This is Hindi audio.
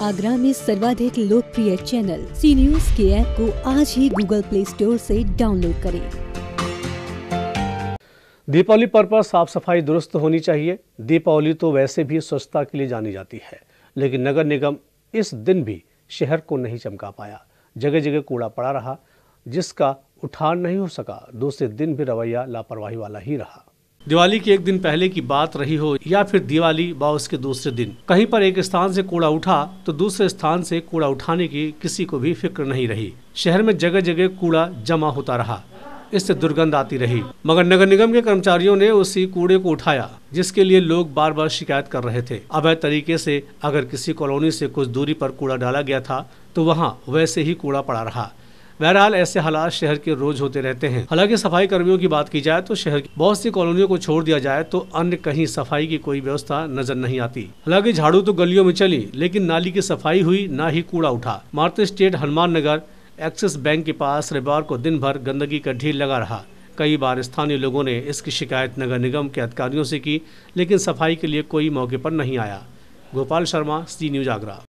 आगरा में सर्वाधिक लोकप्रिय चैनल सी न्यूज के ऐप को आज ही गूगल प्ले स्टोर से डाउनलोड करें दीपावली पर्व पर साफ सफाई दुरुस्त होनी चाहिए दीपावली तो वैसे भी स्वच्छता के लिए जानी जाती है लेकिन नगर निगम इस दिन भी शहर को नहीं चमका पाया जगह जगह कूड़ा पड़ा रहा जिसका उठान नहीं हो सका दूसरे दिन भी रवैया लापरवाही वाला ही रहा दिवाली के एक दिन पहले की बात रही हो या फिर दिवाली व उसके दूसरे दिन कहीं पर एक स्थान से कूड़ा उठा तो दूसरे स्थान से कूड़ा उठाने की किसी को भी फिक्र नहीं रही शहर में जगह जगह कूड़ा जमा होता रहा इससे दुर्गंध आती रही मगर नगर निगम के कर्मचारियों ने उसी कूड़े को उठाया जिसके लिए लोग बार बार शिकायत कर रहे थे अवैध तरीके से अगर किसी कॉलोनी से कुछ दूरी पर कूड़ा डाला गया था तो वहाँ वैसे ही कूड़ा पड़ा रहा बहरहाल ऐसे हालात शहर के रोज होते रहते हैं हालांकि सफाई कर्मियों की बात की जाए तो शहर की बहुत सी कॉलोनियों को छोड़ दिया जाए तो अन्य कहीं सफाई की कोई व्यवस्था नजर नहीं आती हालांकि झाड़ू तो गलियों में चली लेकिन नाली की सफाई हुई न ही कूड़ा उठा मारते state Hanuman Nagar Axis bank के पास रविवार को दिन भर गंदगी का ढील लगा रहा कई बार स्थानीय लोगों ने इसकी शिकायत नगर निगम के अधिकारियों से की लेकिन सफाई के लिए कोई मौके पर नहीं आया गोपाल शर्मा सी न्यूज आगरा